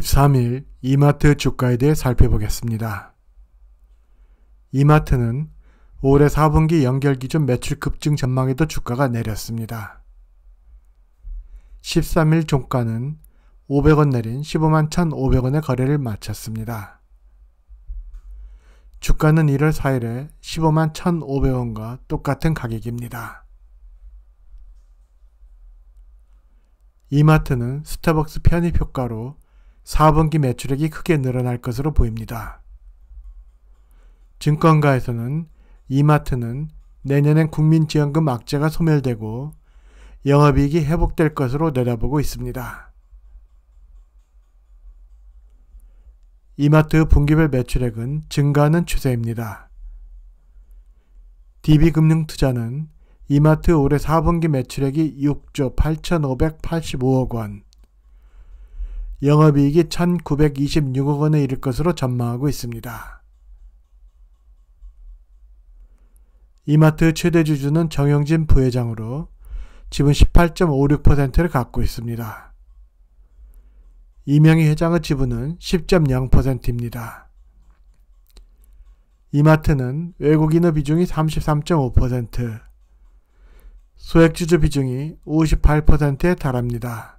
13일 이마트 주가에 대해 살펴보겠습니다. 이마트는 올해 4분기 연결 기준 매출 급증 전망에도 주가가 내렸습니다. 13일 종가는 500원 내린 15만 1,500원의 거래를 마쳤습니다. 주가는 1월 4일에 15만 1,500원과 똑같은 가격입니다. 이마트는 스타벅스 편입 효과로 4분기 매출액이 크게 늘어날 것으로 보입니다. 증권가에서는 이마트는 내년엔 국민지원금 악재가 소멸되고 영업이익이 회복될 것으로 내다보고 있습니다. 이마트 분기별 매출액은 증가하는 추세입니다. DB금융투자는 이마트 올해 4분기 매출액이 6조 8,585억 원, 영업이익이 1926억 원에 이를 것으로 전망하고 있습니다. 이마트 최대 주주는 정영진 부회장으로 지분 18.56%를 갖고 있습니다. 이명희 회장의 지분은 10.0%입니다. 이마트는 외국인의 비중이 33.5%, 소액주주 비중이 58%에 달합니다.